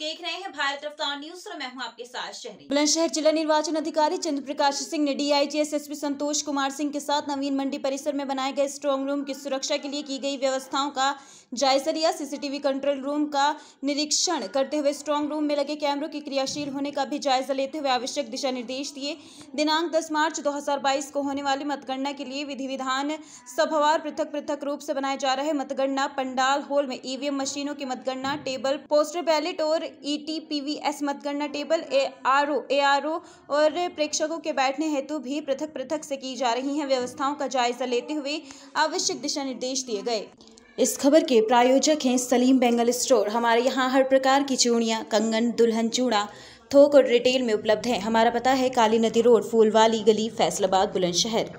देख रहे हैं भारत रफ्तार न्यूज और मैं हूं आपके साथ शहरी बुलंदशहर जिला निर्वाचन अधिकारी चंद्र प्रकाश सिंह ने डीआईजी एसएसपी संतोष कुमार सिंह के साथ नवीन मंडी परिसर में बनाए गए स्ट्रांग रूम की सुरक्षा के लिए की गई व्यवस्थाओं का जायजा लिया सीसीटीवी कंट्रोल रूम का निरीक्षण करते हुए स्ट्रांग रूम में लगे कैमरों के क्रियाशील होने का भी जायजा लेते हुए आवश्यक दिशा निर्देश दिए दिनांक दस मार्च दो को होने वाली मतगणना के लिए विधि विधान सभावार पृथक पृथक रूप से बनाए जा रहे मतगणना पंडाल हॉल में ईवीएम e मशीनों की मतगणना टेबल पोस्टर बैलेट और वी एस मतगणना टेबल आर ओ और प्रेक्षकों के बैठने हेतु भी पृथक पृथक से की जा रही हैं व्यवस्थाओं का जायजा लेते हुए आवश्यक दिशा निर्देश दिए गए इस खबर के प्रायोजक हैं सलीम बेंगल स्टोर हमारे यहाँ हर प्रकार की चूड़ियाँ कंगन दुल्हन चूड़ा थोक और रिटेल में उपलब्ध है हमारा पता है काली नदी रोड फूलवाली गली फैसलाबाद बुलंदशहर